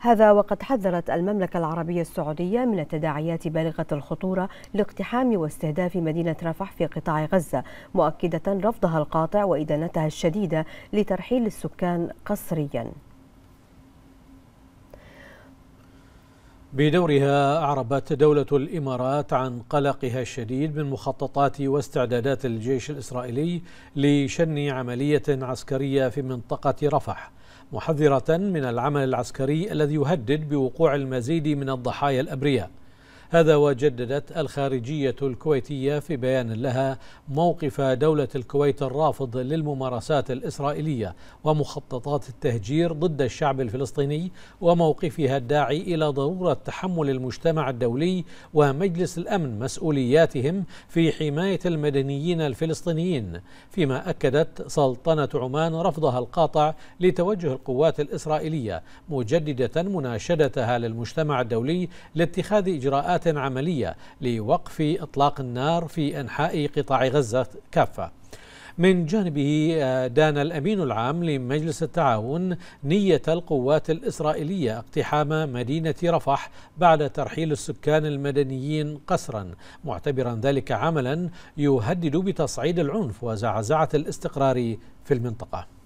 هذا وقد حذرت المملكة العربية السعودية من التداعيات بالغة الخطورة لاقتحام واستهداف مدينة رفح في قطاع غزة مؤكدة رفضها القاطع وإدانتها الشديدة لترحيل السكان قسرياً بدورها أعربت دولة الإمارات عن قلقها الشديد من مخططات واستعدادات الجيش الإسرائيلي لشن عملية عسكرية في منطقة رفح محذرة من العمل العسكري الذي يهدد بوقوع المزيد من الضحايا الأبرياء هذا وجددت الخارجية الكويتية في بيان لها موقف دولة الكويت الرافض للممارسات الإسرائيلية ومخططات التهجير ضد الشعب الفلسطيني وموقفها الداعي إلى ضرورة تحمل المجتمع الدولي ومجلس الأمن مسؤولياتهم في حماية المدنيين الفلسطينيين فيما أكدت سلطنة عمان رفضها القاطع لتوجه القوات الإسرائيلية مجددة مناشدتها للمجتمع الدولي لاتخاذ إجراءات إجراءات عملية لوقف إطلاق النار في أنحاء قطاع غزة كافة من جانبه آه، دان الأمين العام لمجلس التعاون نية القوات الإسرائيلية اقتحام مدينة رفح بعد ترحيل السكان المدنيين قسرا معتبرا ذلك عملا يهدد بتصعيد العنف وزعزعة الاستقرار في المنطقة